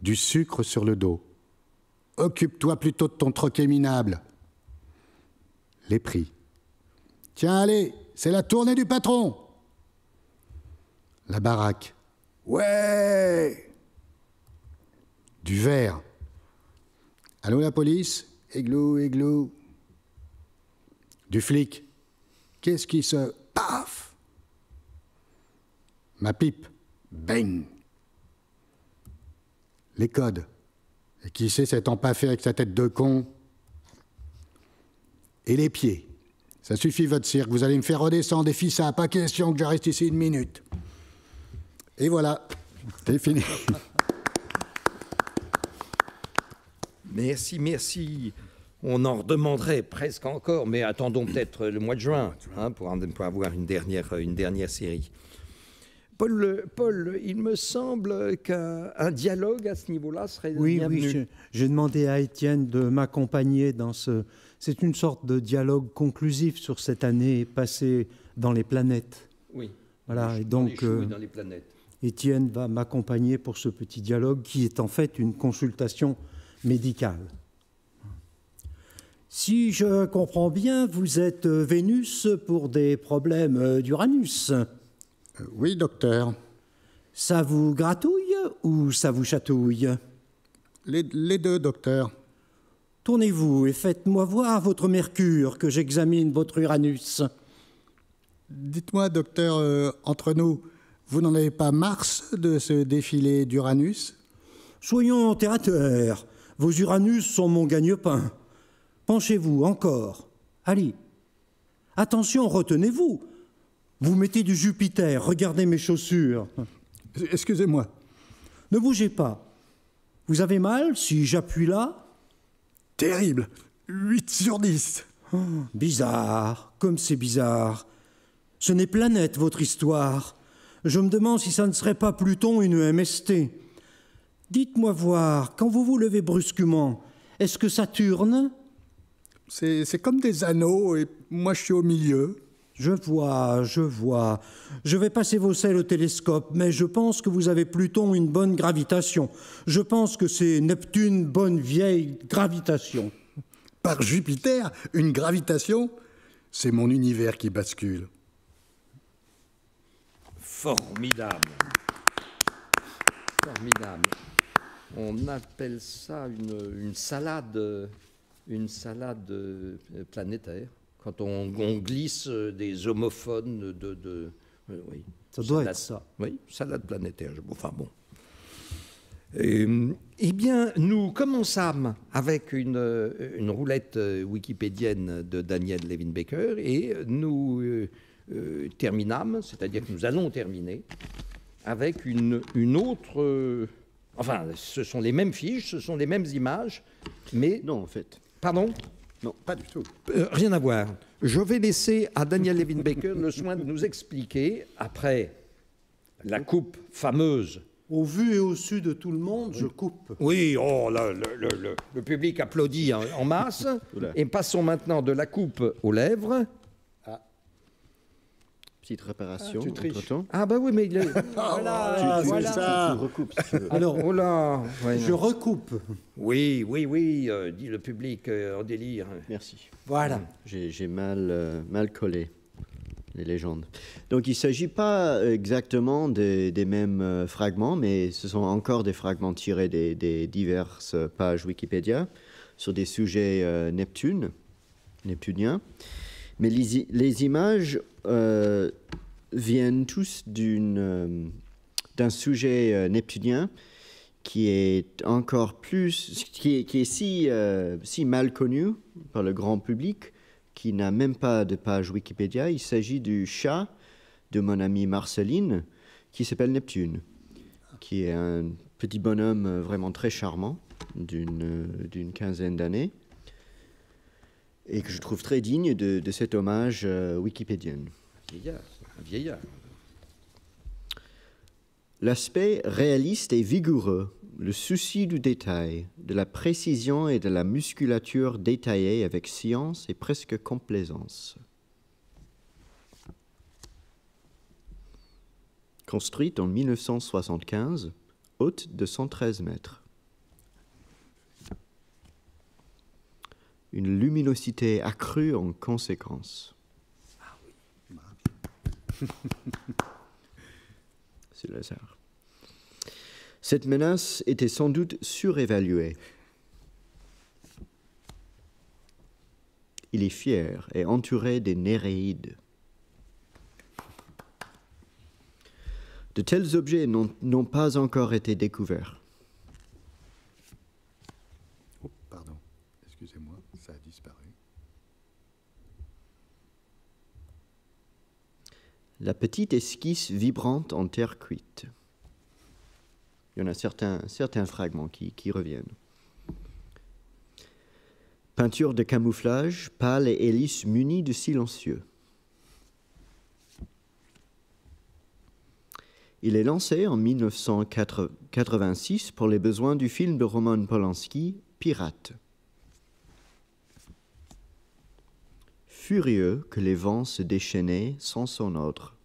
Du sucre sur le dos. Occupe-toi plutôt de ton troquet minable. Les prix. Tiens, allez, c'est la tournée du patron. La baraque. Ouais Du verre. Allô la police Églou, églou. Du flic. Qu'est-ce qui se... Paf ma pipe, bang Les codes. Et qui sait cet empaffé avec sa tête de con Et les pieds. Ça suffit votre cirque, vous allez me faire redescendre, et fils, ça pas question que je reste ici une minute. Et voilà, c'est fini. Merci, merci. On en redemanderait presque encore, mais attendons peut-être le mois de juin hein, pour, avoir une dernière, une dernière série. Paul, Paul, il me semble qu'un dialogue à ce niveau-là serait oui, bienvenu. Oui, j'ai demandé à Étienne de m'accompagner dans ce... C'est une sorte de dialogue conclusif sur cette année passée dans les planètes. Oui. Voilà, et donc... Euh, dans les planètes. Étienne va m'accompagner pour ce petit dialogue qui est en fait une consultation médicale. Si je comprends bien, vous êtes Vénus pour des problèmes d'Uranus. Euh, oui, docteur. Ça vous gratouille ou ça vous chatouille les, deux, docteur. Tournez-vous et faites-moi voir votre Mercure, que j'examine votre Uranus. Dites-moi, docteur, euh, entre nous, vous n'en avez pas Mars de ce défilé d'Uranus Soyons terre Vos Uranus sont mon gagne-pain. Penchez-vous encore. Allez. Attention, retenez-vous. Vous mettez du Jupiter, regardez mes chaussures. Excusez-moi. Ne bougez pas. Vous avez mal si j'appuie là Terrible. 8 sur 10. bizarre, comme c'est bizarre. Ce n'est planète, votre histoire. Je me demande si ça ne serait pas Pluton une MST. Dites-moi voir, quand vous vous levez brusquement, est-ce que Saturne C'est comme des anneaux et moi je suis au milieu. Je vois, je vois. Je vais passer vos selles au télescope, mais je pense que vous avez Pluton une bonne gravitation. Je pense que c'est Neptune bonne vieille gravitation. Par Jupiter, une gravitation C'est mon univers qui bascule. Formidable. Formidable. On appelle ça une, une salade, une salade euh, planétaire quand on, glisse euh, des homophones de. Euh, oui. Ça doit être ça. Oui, salade planétaire. Enfin bon. Euh, eh bien, nous commençâmes avec une, roulette wikipédienne de Daniel Levin-Baker et nous terminâmes, c'est-à-dire que nous allons terminer avec une, une autre. enfin, ce sont les mêmes fiches, ce sont les mêmes images, mais. Non, en fait. Pardon non, pas du tout. Euh, rien à voir. Je vais laisser à Daniel Levin-Baker le soin de nous expliquer, après la coupe fameuse. Au vu et au su de tout le monde, je coupe. Oui, oh, le, public applaudit en masse. et passons maintenant de la coupe aux lèvres petite réparation. Ah, tu Ah bah oui, mais il <laughs> ah, voilà, tu, voilà. Ça. Tu, recoupes. Alors, oh je recoupe. Oui, oui, oui, euh, dit le public euh, en délire. Merci. Voilà. Hum, j'ai mal, euh, mal collé les légendes. Donc il ne s'agit pas exactement des, mêmes fragments, mais ce sont encore des fragments tirés des, des diverses pages Wikipédia sur des sujets Neptune, neptuniens. Mais les, images euh, viennent tous euh, d'un sujet euh, neptunien qui est encore plus, qui est, si, mal connu par le grand public, qui n'a même pas de page Wikipédia. Il s'agit du chat de mon amie Marceline, qui s'appelle Neptune, qui est un petit bonhomme vraiment très charmant, d'une quinzaine d'années, et que je trouve très digne de, cet hommage euh, wikipédien. vieillard, vieillard. L'aspect réaliste et vigoureux, le souci du détail, de la précision et de la musculature détaillée avec science et presque complaisance. Construite en 1975, haute de 113 mètres. une luminosité accrue en conséquence. Ah <laughs> C'est le hasard. Cette menace était sans doute surévaluée. Il est fier et entouré des Néréides. De tels objets n'ont pas encore été découverts. la petite esquisse vibrante en terre cuite. Il y en a certains, certains fragments qui, reviennent. Peinture de camouflage, pâle et hélice munie de silencieux. Il est lancé en 1986 pour les besoins du film de Roman Polanski, Pirate. Furieux que les vents se déchaînaient sans son ordre.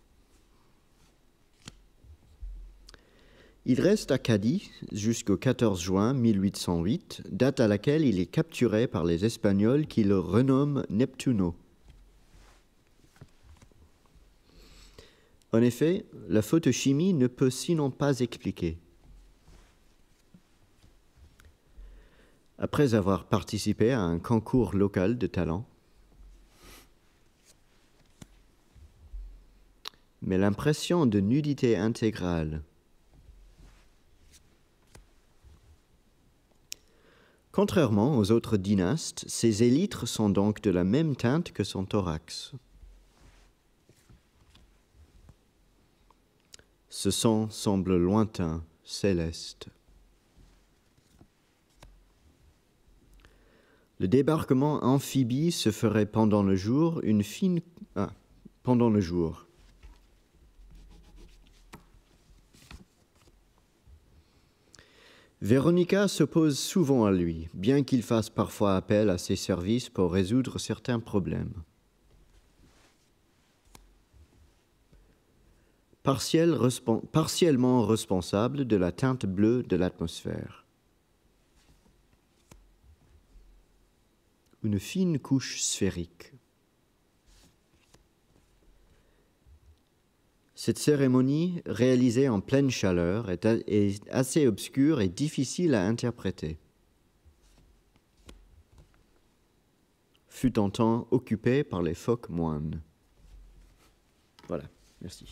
Il reste à Cadix jusqu'au 14 juin 1808, date à laquelle il est capturé par les Espagnols qui le renomment Neptuno. En effet, la photochimie ne peut sinon pas expliquer. Après avoir participé à un concours local de talent, mais l'impression de nudité intégrale Contrairement aux autres dynastes, ses élytres sont donc de la même teinte que son thorax. Ce sang semble lointain, céleste. Le débarquement amphibie se ferait pendant le jour une fine ah, pendant le jour. Véronica s'oppose souvent à lui, bien qu'il fasse parfois appel à ses services pour résoudre certains problèmes. partiellement responsable de la teinte bleue de l'atmosphère. Une fine couche sphérique. Cette cérémonie, réalisée en pleine chaleur, est, assez obscure et difficile à interpréter. Fut en temps occupé par les phoques moines. Voilà, merci.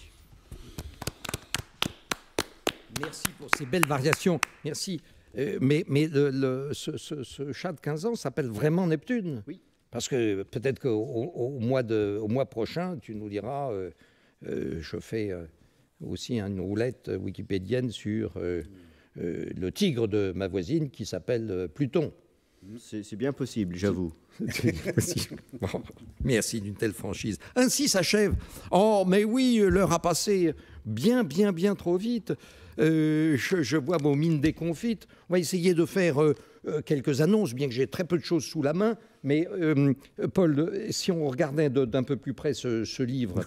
Merci pour ces belles variations. Merci. Euh, mais, mais ce, chat de 15 ans s'appelle vraiment Neptune. Oui. Parce que peut-être qu'au au mois, prochain, tu nous diras. Euh, euh, je fais euh, aussi une roulette wikipédienne sur euh, le tigre de ma voisine qui s'appelle Pluton. Hmm, c'est bien possible, j'avoue. <laughs> merci d'une telle franchise. Ainsi s'achève. Oh, mais oui, l'heure a passé bien, bien, bien trop vite. je, vois vos mines déconfites. On va essayer de faire euh, quelques annonces, bien que j'ai très peu de choses sous la main. Mais euh, Paul, si on regardait d'un peu plus près ce, livre,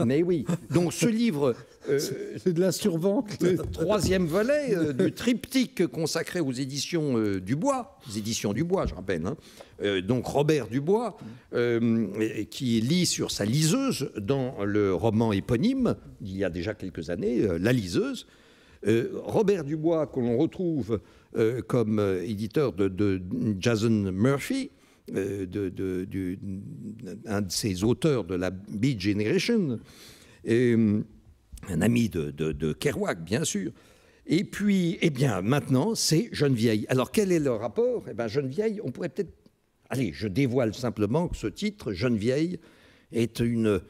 <laughs> mais, oui. Donc ce livre, euh, c'est de la survente. Le troisième volet du triptyque consacré aux éditions Dubois, les éditions Dubois, je rappelle. Hein. donc Robert Dubois, qui lit sur sa liseuse dans le roman éponyme, il y a déjà quelques années, La liseuse. Robert Dubois, que l'on retrouve euh, comme euh, éditeur de, Jason Murphy, euh, de, un de ses auteurs de la Beat Generation, et, un ami de, Kerouac, bien sûr. Et puis, eh bien, maintenant, c'est vieille. Alors, quel est le rapport Eh bien, vieille. on pourrait peut-être... Allez, je dévoile simplement que ce titre, vieille, est une,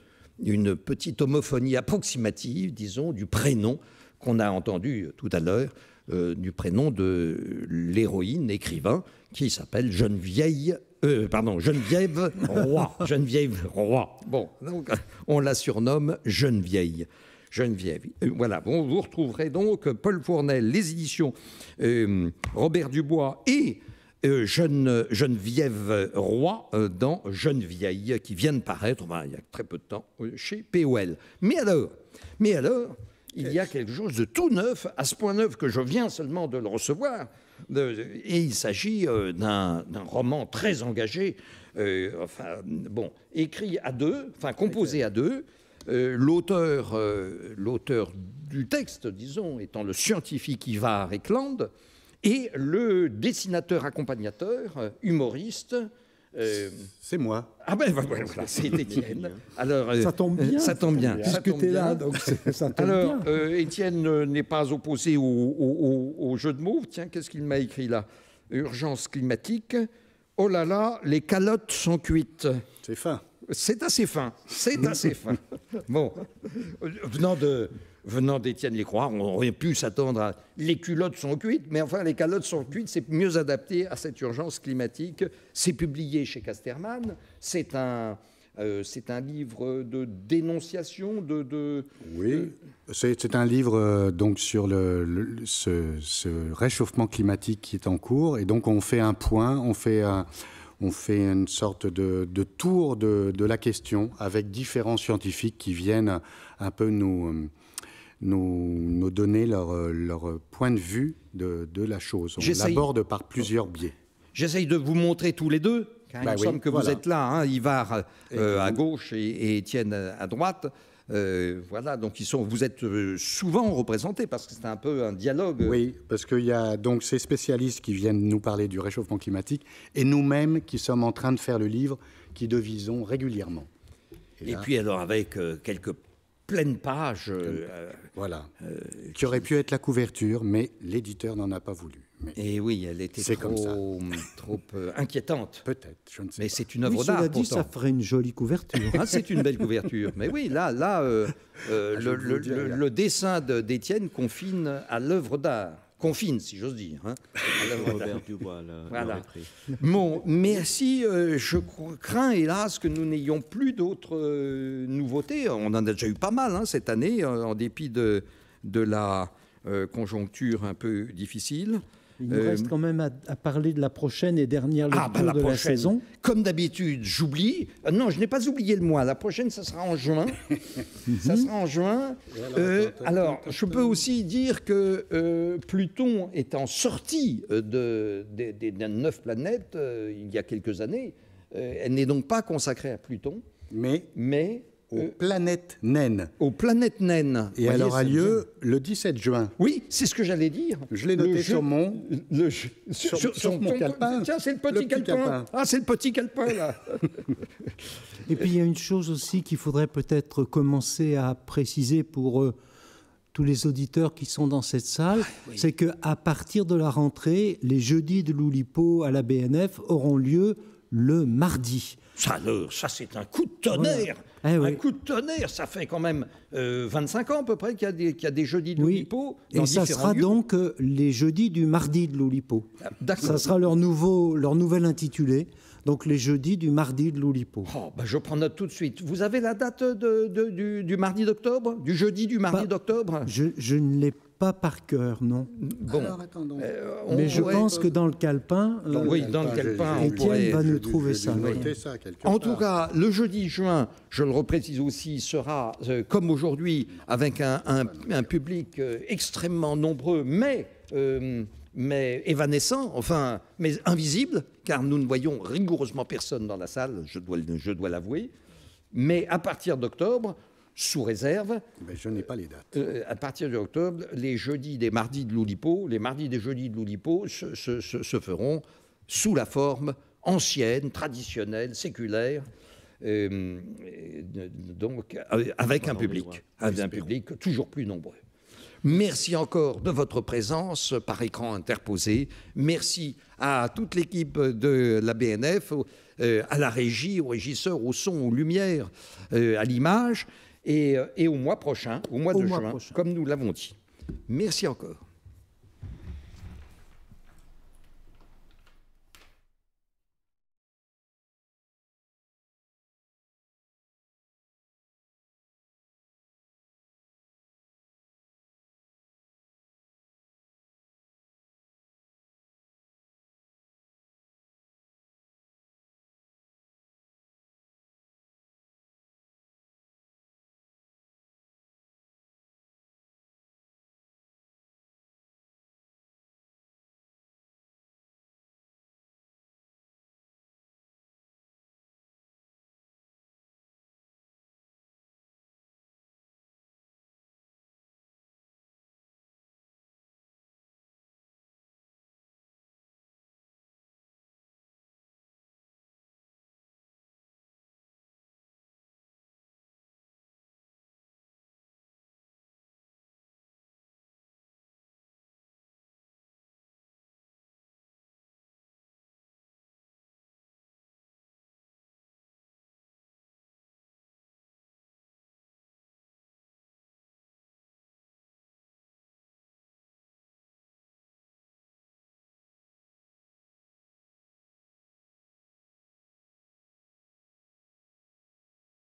une petite homophonie approximative, disons, du prénom qu'on a entendu tout à l'heure euh, du prénom de l'héroïne écrivain qui s'appelle Geneviève. Euh, pardon, Geneviève Roy. <laughs> Geneviève Roy. Bon, on la surnomme Geneviève. Geneviève. Euh, voilà, vous retrouverez donc Paul Fournel, les éditions Robert Dubois et Geneviève Roy dans Geneviève, qui viennent paraître il y a très peu de temps chez POL. Mais alors, mais alors, il y a quelque chose de tout neuf, à ce point neuf que je viens seulement de le recevoir. Euh, et il s'agit euh, d'un roman très engagé, euh, enfin, bon, écrit à deux, enfin composé à deux. l'auteur, l'auteur du texte, disons, étant le scientifique Ivar Ekland, et le dessinateur accompagnateur, humoriste, euh, c'est moi. Ah ben, voilà, c'est Étienne. Alors, euh, ça tombe bien. Ça tombe bien. Puisque tu es là, donc ça tombe <laughs> Alors, bien. Euh, Étienne n'est pas opposé au, au, jeu de mots. Tiens, qu'est-ce qu'il m'a écrit là Urgence climatique. Oh là là, les calottes sont cuites. C'est fin. C'est assez fin. C'est assez fin. <laughs> bon. venant euh, de, venant d'Étienne Lécroix, on aurait pu s'attendre à les culottes sont cuites, mais enfin les calottes sont cuites, c'est mieux adapté à cette urgence climatique. C'est publié chez Casterman, c'est un, euh, c'est un livre de dénonciation de. de oui, c'est un livre euh, donc sur le, ce, réchauffement climatique qui est en cours, et donc on fait un point, on fait on fait une sorte de, de tour de, la question avec différents scientifiques qui viennent un peu nous euh, nous, nous donner euh, leur, point de vue de, la chose. On l'aborde par plusieurs biais. J'essaye de vous montrer tous les deux, car il bah me semble que vous êtes là, hein, Ivar euh, à gauche et, Étienne euh, à droite. voilà, donc ils sont, vous êtes souvent représentés parce que c'est un peu un dialogue. Oui, parce qu'il y a donc ces spécialistes qui viennent nous parler du réchauffement climatique et nous-mêmes qui sommes en train de faire le livre qui devisons régulièrement. Et, puis alors avec quelques pleine page. Euh, euh, voilà. Euh, qui aurait pu être la couverture, mais l'éditeur n'en a pas voulu. et oui, elle était trop, comme ça. trop inquiétante. Peut-être, je ne sais mais c'est une œuvre d'art. dit, ça ferait une jolie couverture. Ah, c'est une belle couverture. Mais oui, là, là, <laughs> ah, le, le, dessin d'Étienne confine à l'œuvre d'art confine, si j'ose dire. Hein. bon, merci. Euh, je crains, hélas, que nous n'ayons plus d'autres euh, nouveautés. On en a déjà eu pas mal hein, cette année, en dépit de, la euh, conjoncture un peu difficile. Il nous reste euh, quand même à, parler de la prochaine et dernière ah, lecture bah, la de prochaine. la saison. Comme d'habitude, j'oublie. Euh, non, je n'ai pas oublié le mois. La prochaine, ça sera en juin. <laughs> Mhm. ça sera en juin. alors, euh, je peux aussi dire que Pluton étant sorti des de, neuf planètes il y a quelques années, elle n'est donc pas consacrée à Pluton. Mais, mais euh, planète naine planètes Aux planètes naines. Et elle aura lieu le 17 juin. Oui, c'est ce que j'allais dire. Je l'ai noté sur mon... calepin. Tiens, c'est le petit, calepin. Ah, c'est le petit calepin, là. <laughs> Et puis, il y a une chose aussi qu'il faudrait peut-être commencer à préciser pour... Euh, tous les auditeurs qui sont dans cette salle, ah, c'est que à partir de la rentrée, les jeudis de l'Oulipo à la BNF auront lieu le mardi. Ça, ça c'est un coup de tonnerre. Eh un coup de tonnerre, ça fait quand même 25 euh, ans à peu près qu'il y a des, y a des jeudis de l'Oulipo. Et ça sera donc euh, les jeudis du mardi de l'Oulipo. Ah, ça sera leur, nouveau, leur nouvel intitulé. Donc les jeudis du mardi de l'Oulipo. Oh, bah, je prends note tout de suite. Vous avez la date du, mardi d'octobre Du jeudi du mardi d'octobre je, je ne l'ai pas pas par cœur, non. Bon. Euh, mais je pense que dans le calepin, va nous trouver ça. en tout cas, le jeudi juin, je le reprécise aussi, sera euh, comme aujourd'hui avec un, public euh, extrêmement nombreux, mais mais évanescent, enfin, mais invisible, car nous ne voyons rigoureusement personne dans la salle, je dois, je dois l'avouer. Mais à partir d'octobre, sous réserve. Mais je n'ai pas les dates. Euh, à partir de octobre, les jeudis des mardis de l'Oulipo, les mardis des jeudis de l'Oulipo se, feront sous la forme ancienne, traditionnelle, séculaire. Euh, donc, euh, avec un public, avec un public toujours plus nombreux. Merci encore de votre présence par écran interposé. Merci à toute l'équipe de la BNF, à la régie, au régisseur, au son, aux lumières, à l'image. Euh, et, au mois prochain, au mois de juin, comme nous l'avons dit. Merci encore.